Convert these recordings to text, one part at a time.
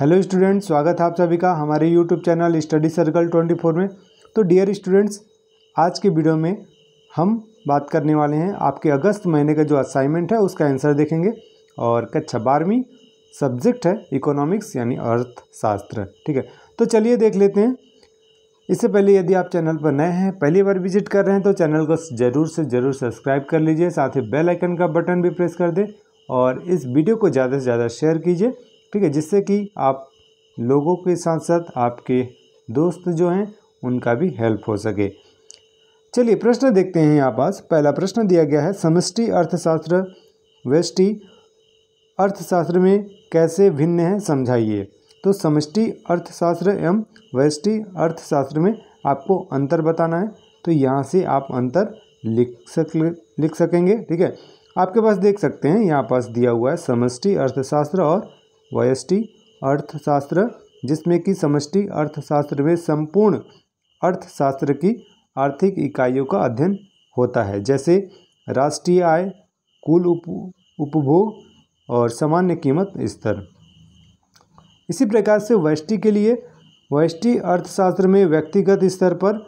hello student स्वागत है आप सभी का हमारे यूट्यूब चैनल स्टडी सर्कल 24 में तो डियर स्टूडेंट्स आज के वीडियो में हम बात करने वाले हैं आपके अगस्त महीने का जो असाइनमेंट है उसका आंसर देखेंगे और कक्षा बारहवीं सब्जेक्ट है इकोनॉमिक्स यानी अर्थशास्त्र ठीक है तो चलिए देख लेते हैं इससे पहले यदि आप चैनल पर नए हैं पहली बार विजिट कर रहे हैं तो चैनल को ज़रूर से ज़रूर सब्सक्राइब कर लीजिए साथ ही बेल आइकन का बटन भी प्रेस कर दें और इस वीडियो को ज़्यादा से ज़्यादा शेयर कीजिए ठीक है जिससे कि आप लोगों के साथ साथ आपके दोस्त जो हैं उनका भी हेल्प हो सके चलिए प्रश्न देखते हैं यहाँ पास पहला प्रश्न दिया गया है समष्टि अर्थशास्त्र वृष्टि अर्थशास्त्र में कैसे भिन्न है समझाइए तो समष्टि अर्थशास्त्र एवं वृष्टि अर्थशास्त्र में आपको अंतर बताना है तो यहाँ से आप अंतर लिख सक लिख सकेंगे ठीक है आपके पास देख सकते हैं यहाँ पास दिया हुआ है समष्टि अर्थशास्त्र और वयष्टि अर्थशास्त्र जिसमें कि समष्टि अर्थशास्त्र में संपूर्ण अर्थशास्त्र की आर्थिक इकाइयों का अध्ययन होता है जैसे राष्ट्रीय आय कुल उप उपभोग और सामान्य कीमत स्तर इसी प्रकार से वैष्टि के लिए वैष्टि अर्थशास्त्र में व्यक्तिगत स्तर पर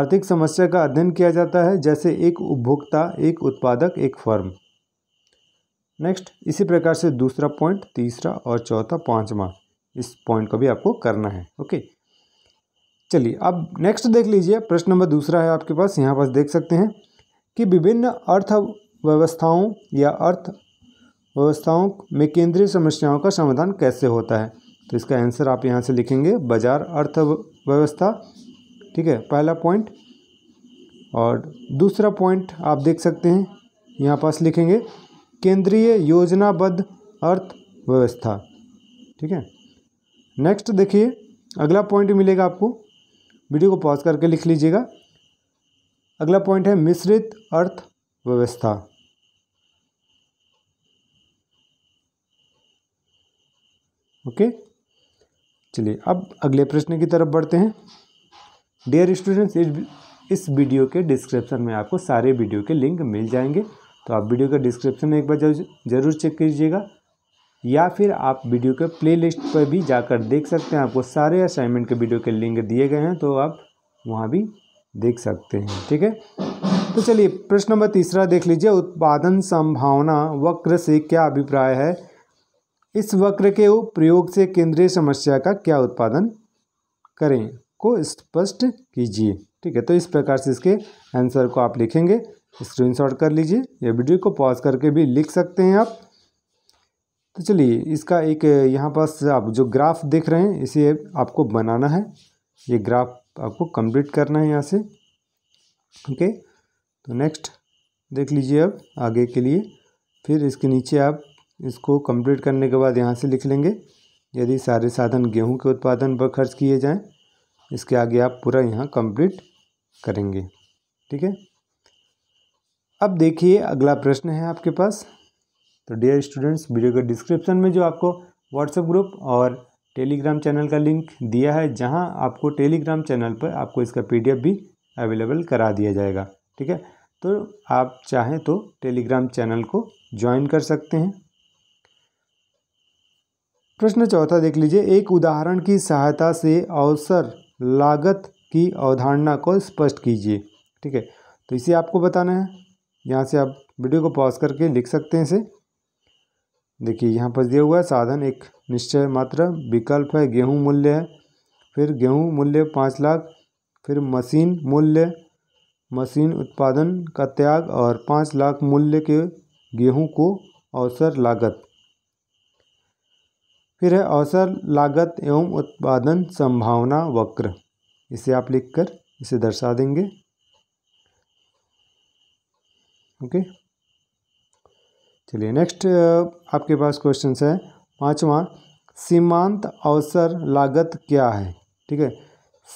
आर्थिक समस्या का अध्ययन किया जाता है जैसे एक उपभोक्ता एक उत्पादक एक फर्म नेक्स्ट इसी प्रकार से दूसरा पॉइंट तीसरा और चौथा पाँचवा इस पॉइंट को भी आपको करना है ओके चलिए अब नेक्स्ट देख लीजिए प्रश्न नंबर दूसरा है आपके पास यहाँ पास देख सकते हैं कि विभिन्न अर्थव्यवस्थाओं या अर्थ व्यवस्थाओं में केंद्रीय समस्याओं का समाधान कैसे होता है तो इसका आंसर आप यहाँ से लिखेंगे बाजार अर्थव्यवस्था ठीक है पहला पॉइंट और दूसरा पॉइंट आप देख सकते हैं यहाँ पास लिखेंगे केंद्रीय योजनाबद्ध अर्थव्यवस्था ठीक है नेक्स्ट देखिए अगला पॉइंट मिलेगा आपको वीडियो को पॉज करके लिख लीजिएगा अगला पॉइंट है मिश्रित अर्थव्यवस्था ओके चलिए अब अगले प्रश्न की तरफ बढ़ते हैं डियर स्टूडेंट्स इस वीडियो के डिस्क्रिप्शन में आपको सारे वीडियो के लिंक मिल जाएंगे तो आप वीडियो का डिस्क्रिप्शन में एक बार जरूर चेक कीजिएगा या फिर आप वीडियो के प्लेलिस्ट पर भी जाकर देख सकते हैं आपको सारे असाइनमेंट के वीडियो के लिंक दिए गए हैं तो आप वहाँ भी देख सकते हैं ठीक है तो चलिए प्रश्न नंबर तीसरा देख लीजिए उत्पादन संभावना वक्र से क्या अभिप्राय है इस वक्र के प्रयोग से केंद्रीय समस्या का क्या उत्पादन करें को स्पष्ट कीजिए ठीक है तो इस प्रकार से इसके आंसर को आप लिखेंगे स्क्रीनशॉट कर लीजिए या वीडियो को पॉज करके भी लिख सकते हैं आप तो चलिए इसका एक यहाँ पास आप जो ग्राफ देख रहे हैं इसे आपको बनाना है ये ग्राफ आपको कंप्लीट करना है यहाँ से ओके तो नेक्स्ट देख लीजिए अब आगे के लिए फिर इसके नीचे आप इसको कंप्लीट करने के बाद यहाँ से लिख लेंगे यदि सारे साधन गेहूं के उत्पादन पर खर्च किए जाएं इसके आगे आप पूरा यहाँ कंप्लीट करेंगे ठीक है अब देखिए अगला प्रश्न है आपके पास तो डियर स्टूडेंट्स वीडियो के डिस्क्रिप्शन में जो आपको व्हाट्सएप ग्रुप और टेलीग्राम चैनल का लिंक दिया है जहां आपको टेलीग्राम चैनल पर आपको इसका पीडीएफ भी अवेलेबल करा दिया जाएगा ठीक है तो आप चाहें तो टेलीग्राम चैनल को ज्वाइन कर सकते हैं प्रश्न चौथा देख लीजिए एक उदाहरण की सहायता से अवसर लागत की अवधारणा को स्पष्ट कीजिए ठीक है तो इसे आपको बताना है यहाँ से आप वीडियो को पॉज करके लिख सकते हैं इसे देखिए यहाँ पर दिया हुआ है साधन एक निश्चय मात्रा विकल्प है गेहूँ मूल्य है फिर गेहूँ मूल्य पाँच लाख फिर मशीन मूल्य मशीन उत्पादन का त्याग और पाँच लाख मूल्य के गेहूँ को अवसर लागत फिर है अवसर लागत एवं उत्पादन संभावना वक्र इसे आप लिखकर इसे दर्शा देंगे ओके चलिए नेक्स्ट uh, आपके पास क्वेश्चन है पाँचवा सीमांत अवसर लागत क्या है ठीक है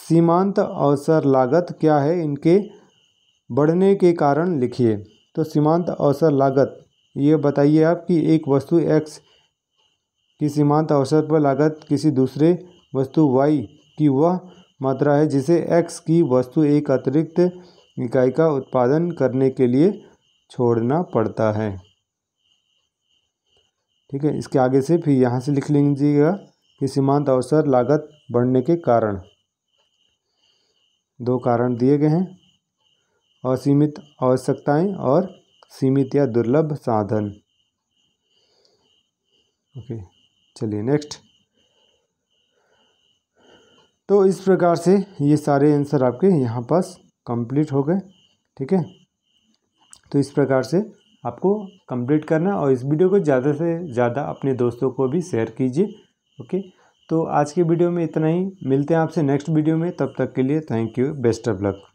सीमांत अवसर लागत क्या है इनके बढ़ने के कारण लिखिए तो सीमांत अवसर लागत ये बताइए आप कि एक वस्तु एक्स की सीमांत अवसर पर लागत किसी दूसरे वस्तु वाई की वह मात्रा है जिसे एक्स की वस्तु एक अतिरिक्त इकाई का उत्पादन करने के लिए छोड़ना पड़ता है ठीक है इसके आगे से फिर यहाँ से लिख लीजिएगा कि सीमांत अवसर लागत बढ़ने के कारण दो कारण दिए गए हैं असीमित आवश्यकताएं और सीमित या दुर्लभ साधन ओके चलिए नेक्स्ट तो इस प्रकार से ये सारे आंसर आपके यहाँ पास कंप्लीट हो गए ठीक है तो इस प्रकार से आपको कंप्लीट करना और इस वीडियो को ज़्यादा से ज़्यादा अपने दोस्तों को भी शेयर कीजिए ओके तो आज के वीडियो में इतना ही मिलते हैं आपसे नेक्स्ट वीडियो में तब तक के लिए thank you best of luck